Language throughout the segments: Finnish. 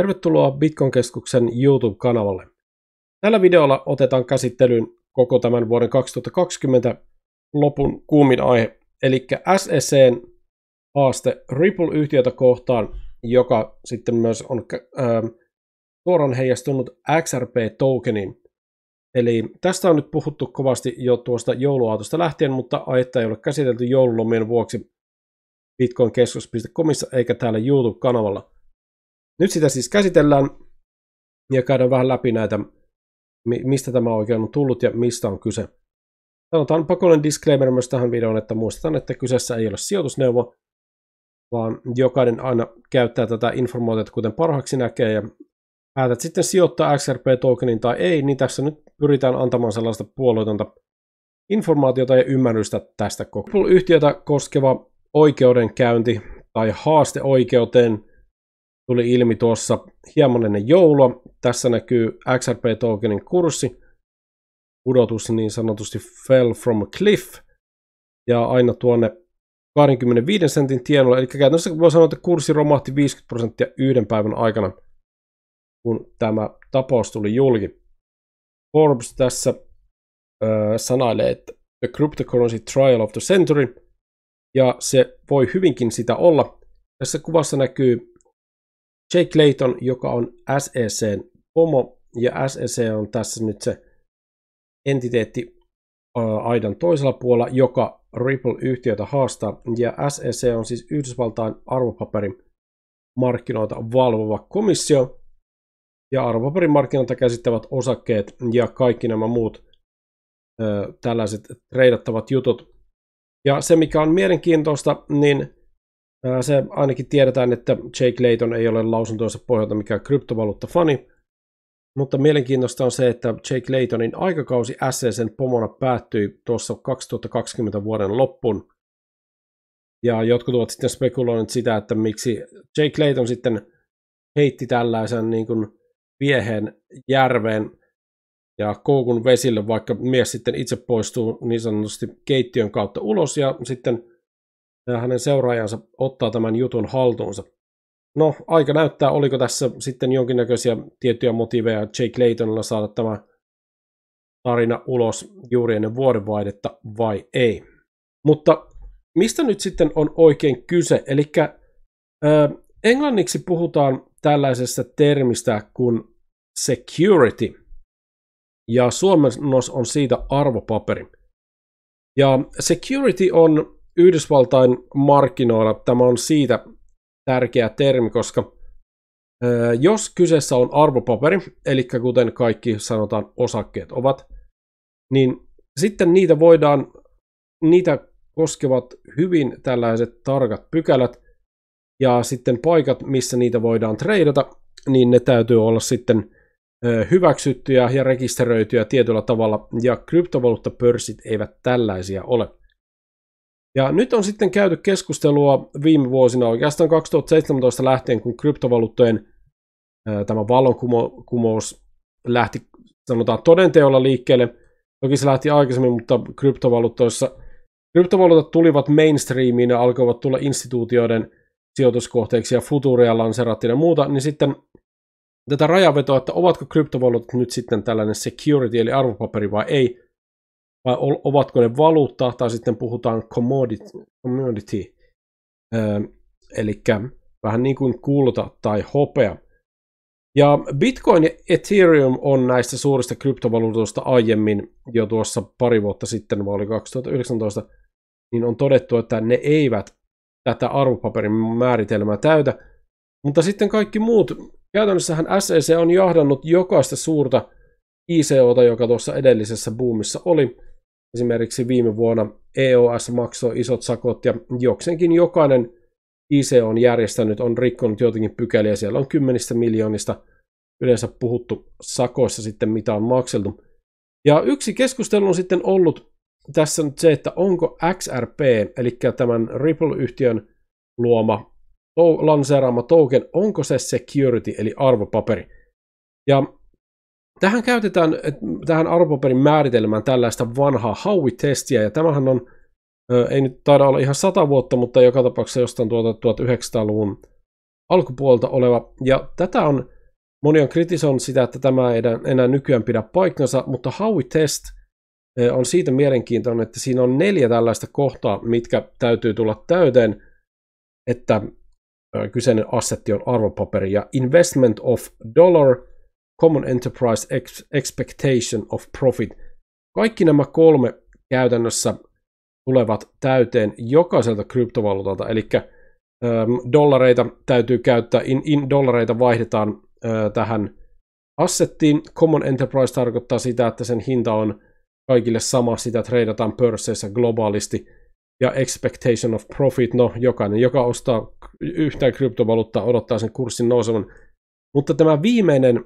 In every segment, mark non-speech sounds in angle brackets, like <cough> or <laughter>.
Tervetuloa Bitcoin-keskuksen YouTube-kanavalle. Tällä videolla otetaan käsittelyyn koko tämän vuoden 2020 lopun kuumin aihe, eli SECn haaste Ripple-yhtiötä kohtaan, joka sitten myös on ähm, suoraan äh, heijastunut XRP-tokeniin. Eli tästä on nyt puhuttu kovasti jo tuosta jouluaatosta lähtien, mutta aihetta ei ole käsitelty joululomien vuoksi Bitcoin-keskus.comissa eikä täällä YouTube-kanavalla – nyt sitä siis käsitellään ja käydään vähän läpi näitä, mistä tämä oikein on tullut ja mistä on kyse. Sanotaan pakollinen disclaimer myös tähän videoon, että muistetaan, että kyseessä ei ole sijoitusneuvo, vaan jokainen aina käyttää tätä informaatiota kuten parhaaksi näkee ja päätät sitten sijoittaa XRP-tokenin tai ei, niin tässä nyt pyritään antamaan sellaista puolueetonta informaatiota ja ymmärrystä tästä koko yhtiötä koskeva oikeudenkäynti tai haaste oikeuteen tuli ilmi tuossa hieman ennen joulua. Tässä näkyy XRP-tokenin kurssi, pudotus niin sanotusti fell from a cliff, ja aina tuonne 25 sentin tienoilla, eli käytännössä voi sanoa, että kurssi romahti 50 prosenttia yhden päivän aikana, kun tämä tapaus tuli julki. Forbes tässä ö, sanailee, että The Cryptocurrency Trial of the Century, ja se voi hyvinkin sitä olla. Tässä kuvassa näkyy Jake Clayton, joka on SECn pomo, ja SEC on tässä nyt se entiteetti aidan toisella puolella, joka Ripple-yhtiötä haastaa, ja SEC on siis Yhdysvaltain arvopaperin markkinoita valvova komissio, ja arvopaperimarkkinoita käsittävät osakkeet ja kaikki nämä muut ö, tällaiset treidattavat jutut. Ja se, mikä on mielenkiintoista, niin se ainakin tiedetään, että Jake Layton ei ole lausuntoinsa pohjalta mikään kryptovaluuttafani, mutta mielenkiintoista on se, että Jake Laytonin aikakausi SCCn pomona päättyi tuossa 2020 vuoden loppuun. Ja jotkut ovat sitten spekuloineet sitä, että miksi Jake Layton sitten heitti tällaisen niin kuin vieheen järveen ja koukun vesille, vaikka mies sitten itse poistuu niin sanotusti keittiön kautta ulos ja sitten ja hänen seuraajansa ottaa tämän jutun haltuunsa. No, aika näyttää, oliko tässä sitten jonkinnäköisiä tiettyjä motiiveja Jake Claytonilla saada tämä tarina ulos juuri ennen vuodenvaihdetta vai ei. Mutta mistä nyt sitten on oikein kyse? Eli englanniksi puhutaan tällaisesta termistä kuin security, ja suomennos on siitä arvopaperi. Ja security on Yhdysvaltain markkinoilla tämä on siitä tärkeä termi, koska jos kyseessä on arvopaperi, eli kuten kaikki sanotaan osakkeet ovat, niin sitten niitä voidaan, niitä koskevat hyvin tällaiset tarkat pykälät ja sitten paikat, missä niitä voidaan treidata, niin ne täytyy olla sitten hyväksyttyjä ja rekisteröityjä tietyllä tavalla ja kryptovaluuttapörssit eivät tällaisia ole. Ja nyt on sitten käyty keskustelua viime vuosina, oikeastaan 2017 lähtien, kun kryptovaluuttojen tämä vallankumous lähti sanotaan todenteolla liikkeelle. Toki se lähti aikaisemmin, mutta kryptovaluuttoissa kryptovaluutat tulivat mainstreamiin ja alkoivat tulla instituutioiden sijoituskohteeksi ja futuria lanserattiin ja muuta, niin sitten tätä rajavetoa, että ovatko kryptovaluutat nyt sitten tällainen security eli arvopaperi vai ei, vai ovatko ne valuuttaa, tai sitten puhutaan commodity, commodity öö, eli vähän niin kuin kulta tai hopea. Ja Bitcoin ja Ethereum on näistä suurista kryptovaluutoista aiemmin jo tuossa pari vuotta sitten, vai oli 2019, niin on todettu, että ne eivät tätä arvopaperin määritelmää täytä. Mutta sitten kaikki muut, käytännössähän SEC on jahdannut jokaista suurta ICOta, joka tuossa edellisessä boomissa oli, Esimerkiksi viime vuonna EOS maksoi isot sakot ja jokseenkin jokainen IC on järjestänyt, on rikkonut jotenkin pykäliä. Siellä on kymmenistä miljoonista yleensä puhuttu sakoissa sitten, mitä on makseltu. Ja yksi keskustelu on sitten ollut tässä nyt se, että onko XRP, eli tämän Ripple-yhtiön luoma lanseeraama token, onko se security, eli arvopaperi. Ja Tähän käytetään tähän arvopaperin määritelmään tällaista vanhaa hauitestiä, ja tämähän on, ei nyt taida olla ihan sata vuotta, mutta joka tapauksessa jostain tuolta 1900-luvun alkupuolta oleva. Ja tätä on, moni on kritisoinut sitä, että tämä ei enää nykyään pidä paikkansa, mutta Howie Test on siitä mielenkiintoinen, että siinä on neljä tällaista kohtaa, mitkä täytyy tulla täyteen, että kyseinen assetti on arvopaperi ja investment of dollar – Common Enterprise Expectation of Profit. Kaikki nämä kolme käytännössä tulevat täyteen jokaiselta kryptovaluutalta, eli ähm, dollareita täytyy käyttää, in, in dollareita vaihdetaan ö, äh, tähän assettiin. Common Enterprise tarkoittaa sitä, että sen hinta on kaikille sama, sitä treidataan pörsseissä globaalisti. Ja expectation of profit, no jokainen, joka ostaa yhtään kryptovaluuttaa, odottaa sen kurssin nousevan. Mutta tämä viimeinen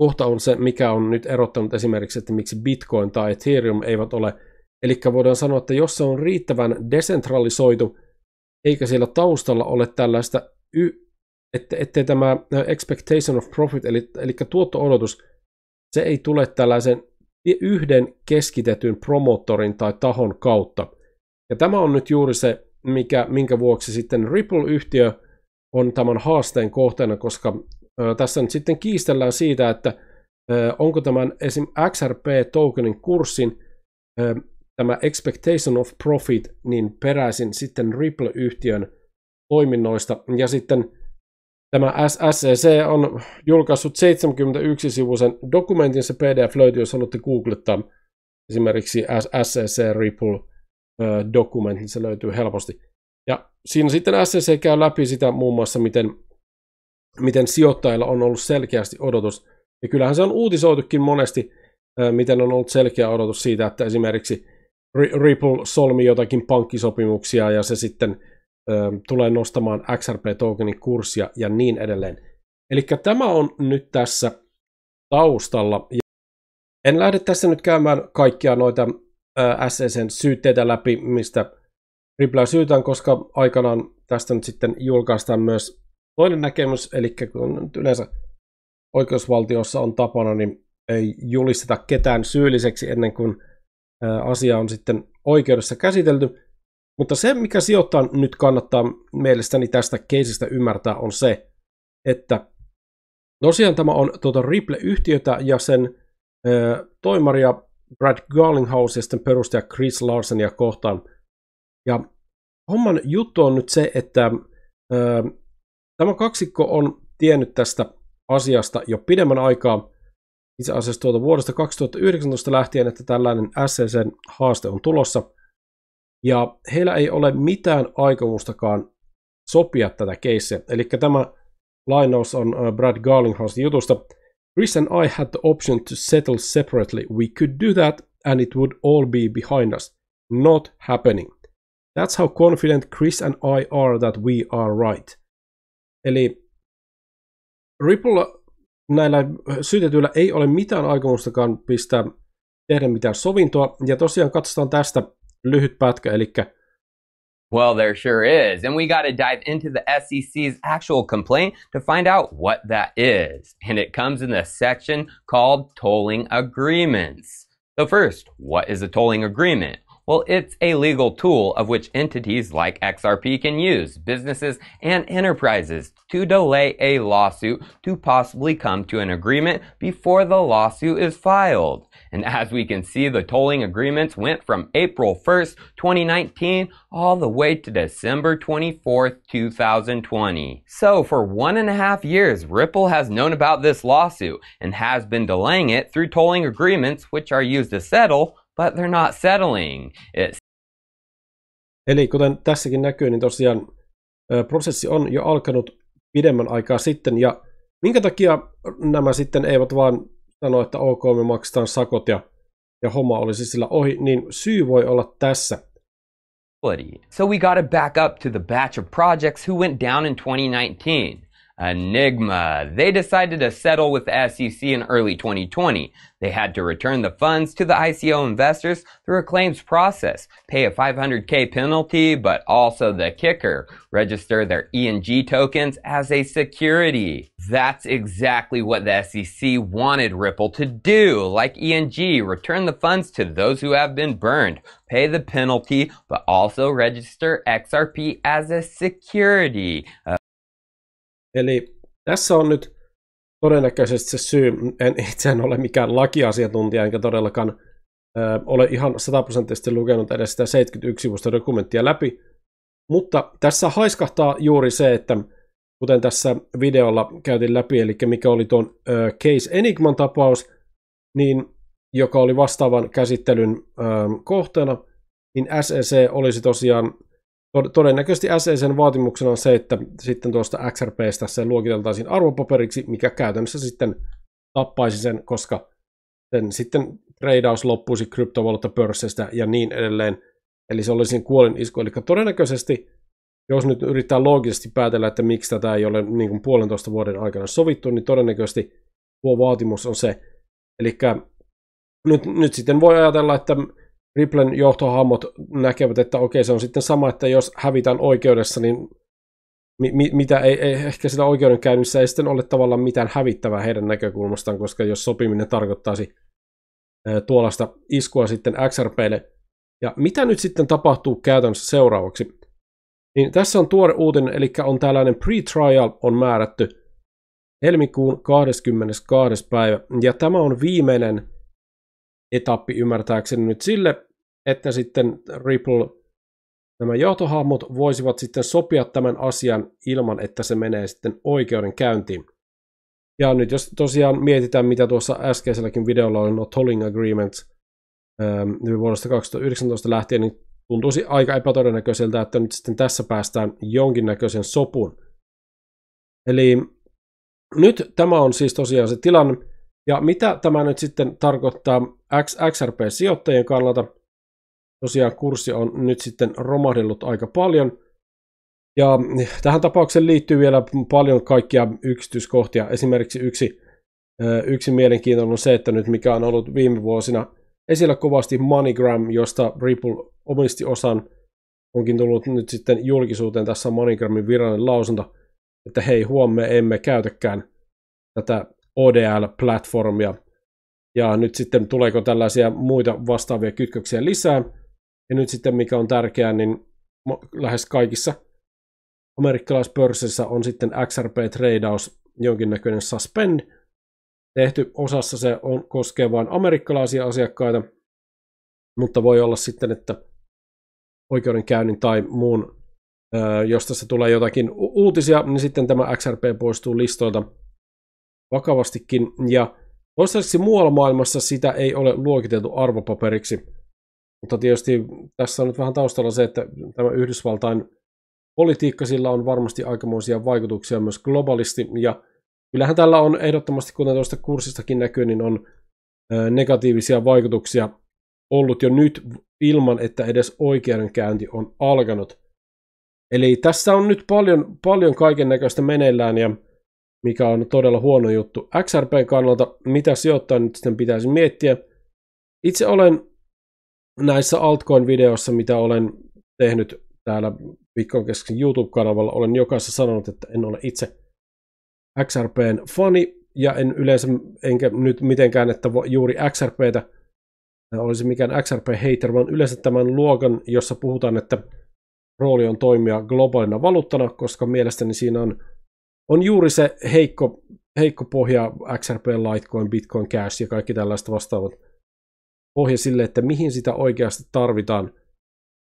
kohta on se, mikä on nyt erottanut esimerkiksi, että miksi Bitcoin tai Ethereum eivät ole. Eli voidaan sanoa, että jos se on riittävän desentralisoitu, eikä siellä taustalla ole tällaista, y, että, tämä expectation of profit, eli, eli tuotto-odotus, se ei tule tällaisen yhden keskitetyn promotorin tai tahon kautta. Ja tämä on nyt juuri se, mikä, minkä vuoksi sitten Ripple-yhtiö on tämän haasteen kohteena, koska tässä nyt sitten kiistellään siitä, että onko tämän esim. XRP-tokenin kurssin tämä expectation of profit niin peräisin sitten Ripple-yhtiön toiminnoista. Ja sitten tämä SSC on julkaissut 71-sivuisen dokumentin, se PDF löytyy, jos haluatte googlettaa esimerkiksi SSC Ripple dokumentin, se löytyy helposti. Ja siinä sitten SSC käy läpi sitä muun muassa, miten miten sijoittajilla on ollut selkeästi odotus. Ja kyllähän se on uutisoitukin monesti, miten on ollut selkeä odotus siitä, että esimerkiksi Ripple solmi jotakin pankkisopimuksia ja se sitten tulee nostamaan XRP-tokenin kurssia ja niin edelleen. Eli tämä on nyt tässä taustalla. En lähde tässä nyt käymään kaikkia noita SSN syytteitä läpi, mistä Ripple syytään, koska aikanaan tästä nyt sitten julkaistaan myös Toinen näkemys, eli kun yleensä oikeusvaltiossa on tapana, niin ei julisteta ketään syylliseksi ennen kuin asia on sitten oikeudessa käsitelty. Mutta se, mikä sijoittaa nyt kannattaa mielestäni tästä keisistä ymmärtää, on se, että tosiaan tämä on tuota Ripple-yhtiötä ja sen toimaria Brad Garlinghouse ja sitten perustaja Chris Larsenia kohtaan. Ja homman juttu on nyt se, että Tämä kaksikko on tiennyt tästä asiasta jo pidemmän aikaa. Itse asiassa tuolta vuodesta 2019 lähtien, että tällainen scc haaste on tulossa. Ja heillä ei ole mitään aikomustakaan sopia tätä keissejä. Eli tämä lainaus on äh, Brad Garlinghausin jutusta. Chris and I had the option to settle separately. We could do that and it would all be behind us. Not happening. That's how confident Chris and I are that we are right. Eli Ripple näillä syytetyillä ei ole mitään aikomustakaan pistää tehdä mitään sovintoa. Ja tosiaan katsotaan tästä lyhyt pätkä, eli Well, there sure is. And we got to dive into the SEC's actual complaint to find out what that is. And it comes in the section called tolling agreements. So, first, what is a tolling agreement? Well, it's a legal tool of which entities like XRP can use, businesses and enterprises, to delay a lawsuit to possibly come to an agreement before the lawsuit is filed. And as we can see, the tolling agreements went from April 1st, 2019, all the way to December 24th, 2020. So for one and a half years, Ripple has known about this lawsuit and has been delaying it through tolling agreements, which are used to settle but they're not settling It's Eli kuten tässäkin näkyy, niin tosiaan prosessi on jo alkanut pidemmän aikaa sitten, ja minkä takia nämä sitten eivät vaan sano, että ok, me maksetaan sakot ja, ja homma olisi sillä ohi, niin syy voi olla tässä. So we got to back up to the batch of projects who went down in 2019. Enigma. They decided to settle with the SEC in early 2020. They had to return the funds to the ICO investors through a claims process, pay a 500k penalty, but also the kicker, register their ENG tokens as a security. That's exactly what the SEC wanted Ripple to do. Like ENG, return the funds to those who have been burned, pay the penalty, but also register XRP as a security. Uh, Eli tässä on nyt todennäköisesti se syy, en <laughs> itse en ole mikään lakiasiantuntija, enkä todellakaan ö, ole ihan sataprosenttisesti lukenut edes sitä 71 vuotta dokumenttia läpi, mutta tässä haiskahtaa juuri se, että kuten tässä videolla käytiin läpi, eli mikä oli tuon ö, Case Enigman tapaus, niin joka oli vastaavan käsittelyn ö, kohteena, niin SEC olisi tosiaan Todennäköisesti e SECn vaatimuksena on se, että sitten tuosta XRPstä se luokiteltaisiin arvopaperiksi, mikä käytännössä sitten tappaisi sen, koska sen sitten treidaus loppuisi pörssistä ja niin edelleen. Eli se olisi kuolin isku. Eli todennäköisesti, jos nyt yrittää loogisesti päätellä, että miksi tätä ei ole niin kuin puolentoista vuoden aikana sovittu, niin todennäköisesti tuo vaatimus on se. Eli nyt, nyt sitten voi ajatella, että Riplen johtohahmot näkevät, että okei, se on sitten sama, että jos hävitään oikeudessa, niin mi- mi- mitä ei, ei, ehkä sitä oikeudenkäynnissä ei sitten ole tavallaan mitään hävittävää heidän näkökulmastaan, koska jos sopiminen tarkoittaisi ää, tuollaista iskua sitten XRPlle. Ja mitä nyt sitten tapahtuu käytännössä seuraavaksi? Niin tässä on tuore uutinen, eli on tällainen pre-trial on määrätty helmikuun 22. päivä, ja tämä on viimeinen etappi ymmärtääkseni nyt sille, että sitten Ripple, nämä johtohahmot voisivat sitten sopia tämän asian ilman, että se menee sitten oikeudenkäyntiin. Ja nyt jos tosiaan mietitään, mitä tuossa äskeiselläkin videolla oli, no tolling agreements ähm, niin vuodesta 2019 lähtien, niin tuntuisi aika epätodennäköiseltä, että nyt sitten tässä päästään jonkinnäköisen sopuun. Eli nyt tämä on siis tosiaan se tilanne, ja mitä tämä nyt sitten tarkoittaa XRP-sijoittajien kannalta? tosiaan kurssi on nyt sitten romahdellut aika paljon. Ja eh, tähän tapaukseen liittyy vielä paljon kaikkia yksityiskohtia. Esimerkiksi yksi, eh, yksi mielenkiintoinen on se, että nyt mikä on ollut viime vuosina esillä kovasti MoneyGram, josta Ripple omisti osan. Onkin tullut nyt sitten julkisuuteen tässä MoneyGramin virallinen lausunto, että hei huomme emme käytäkään tätä ODL-platformia. Ja nyt sitten tuleeko tällaisia muita vastaavia kytköksiä lisää, ja nyt sitten mikä on tärkeää, niin lähes kaikissa amerikkalaispörssissä on sitten XRP-treidaus jonkinnäköinen suspend tehty. Osassa se on, koskee vain amerikkalaisia asiakkaita, mutta voi olla sitten, että oikeudenkäynnin tai muun, jos tässä tulee jotakin uutisia, niin sitten tämä XRP poistuu listoilta vakavastikin. Ja toistaiseksi muualla maailmassa sitä ei ole luokiteltu arvopaperiksi mutta tietysti tässä on nyt vähän taustalla se, että tämä Yhdysvaltain politiikka, sillä on varmasti aikamoisia vaikutuksia myös globaalisti, ja kyllähän tällä on ehdottomasti, kuten tuosta kurssistakin näkyy, niin on negatiivisia vaikutuksia ollut jo nyt ilman, että edes oikeudenkäynti on alkanut. Eli tässä on nyt paljon, paljon kaiken näköistä meneillään ja mikä on todella huono juttu XRPn kannalta, mitä sijoittajan nyt sitten pitäisi miettiä. Itse olen näissä Altcoin-videoissa, mitä olen tehnyt täällä Bitcoin kesken YouTube-kanavalla, olen jokaisessa sanonut, että en ole itse XRPn fani, ja en yleensä, enkä nyt mitenkään, että juuri XRPtä olisi mikään XRP-hater, vaan yleensä tämän luokan, jossa puhutaan, että rooli on toimia globaalina valuuttana, koska mielestäni siinä on, on juuri se heikko, heikko pohja XRP, Litecoin, Bitcoin Cash ja kaikki tällaista vastaavat ohje sille, että mihin sitä oikeasti tarvitaan,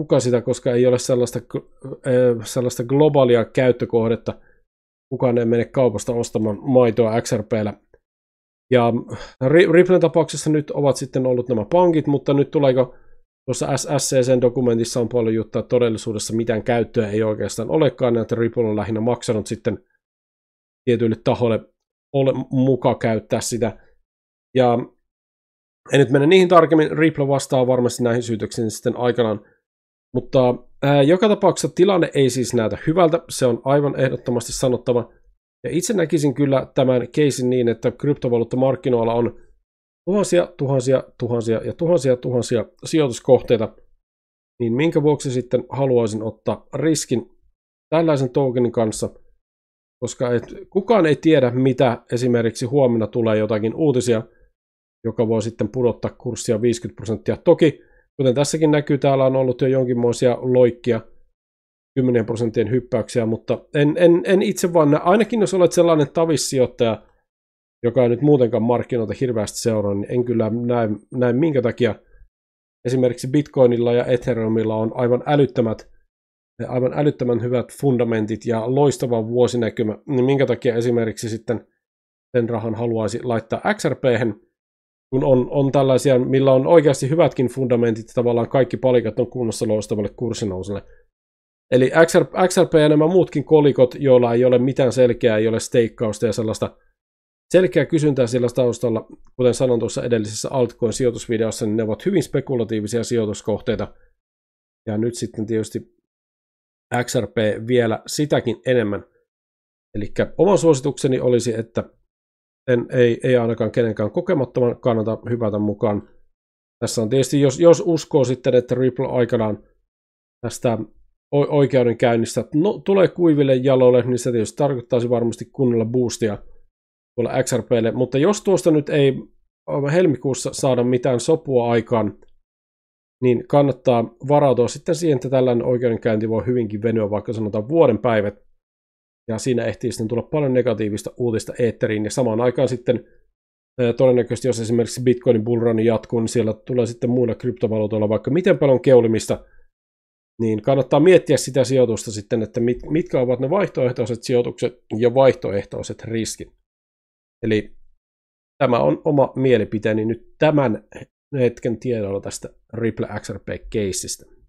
kuka sitä, koska ei ole sellaista, sellaista globaalia käyttökohdetta, kukaan ei mene kaupasta ostamaan maitoa XRPllä. Ja Ripplen tapauksessa nyt ovat sitten ollut nämä pankit, mutta nyt tuleeko tuossa SSCCn dokumentissa on paljon juttua, että todellisuudessa mitään käyttöä ei oikeastaan olekaan, että Ripple on lähinnä maksanut sitten tietyille tahoille ole muka käyttää sitä. Ja en nyt mene niihin tarkemmin, Ripple vastaa varmasti näihin syytöksiin sitten aikanaan. Mutta ää, joka tapauksessa tilanne ei siis näytä hyvältä, se on aivan ehdottomasti sanottava. Ja itse näkisin kyllä tämän keisin niin, että kryptovaluuttamarkkinoilla on tuhansia, tuhansia, tuhansia ja tuhansia, tuhansia sijoituskohteita, niin minkä vuoksi sitten haluaisin ottaa riskin tällaisen tokenin kanssa, koska et, kukaan ei tiedä, mitä esimerkiksi huomenna tulee jotakin uutisia – joka voi sitten pudottaa kurssia 50 prosenttia. Toki, kuten tässäkin näkyy, täällä on ollut jo jonkinmoisia loikkia, 10 prosentin hyppäyksiä, mutta en, en, en itse vaan näe. Ainakin jos olet sellainen tavissijoittaja, joka ei nyt muutenkaan markkinoita hirveästi seuraa, niin en kyllä näe, näe minkä takia esimerkiksi Bitcoinilla ja Ethereumilla on aivan älyttömät aivan älyttömän hyvät fundamentit ja loistava vuosinäkymä, niin minkä takia esimerkiksi sitten sen rahan haluaisi laittaa XRP, kun on, on tällaisia, millä on oikeasti hyvätkin fundamentit, tavallaan kaikki palikat on kunnossa loistavalle kurssinousulle. Eli XR, XRP ja nämä muutkin kolikot, joilla ei ole mitään selkeää, ei ole steikkausta ja sellaista selkeää kysyntää sillä taustalla, kuten sanon tuossa edellisessä altcoin-sijoitusvideossa, niin ne ovat hyvin spekulatiivisia sijoituskohteita. Ja nyt sitten tietysti XRP vielä sitäkin enemmän. Eli oma suositukseni olisi, että en, ei, ei ainakaan kenenkään kokemattoman kannata hypätä mukaan. Tässä on tietysti, jos, jos uskoo sitten, että Ripple aikanaan tästä oikeudenkäynnistä no, tulee kuiville jaloille, niin se tietysti tarkoittaisi varmasti kunnolla boostia tuolla XRPlle, mutta jos tuosta nyt ei äh, helmikuussa saada mitään sopua aikaan, niin kannattaa varautua sitten siihen, että tällainen oikeudenkäynti voi hyvinkin venyä vaikka sanotaan vuoden päivät ja siinä ehtii sitten tulla paljon negatiivista uutista eetteriin, ja samaan aikaan sitten todennäköisesti, jos esimerkiksi Bitcoinin bullrun jatkuu, niin siellä tulee sitten muilla kryptovaluutoilla vaikka miten paljon keulimista, niin kannattaa miettiä sitä sijoitusta sitten, että mit, mitkä ovat ne vaihtoehtoiset sijoitukset ja vaihtoehtoiset riskit. Eli tämä on oma mielipiteeni nyt tämän hetken tiedolla tästä Ripple XRP-keissistä.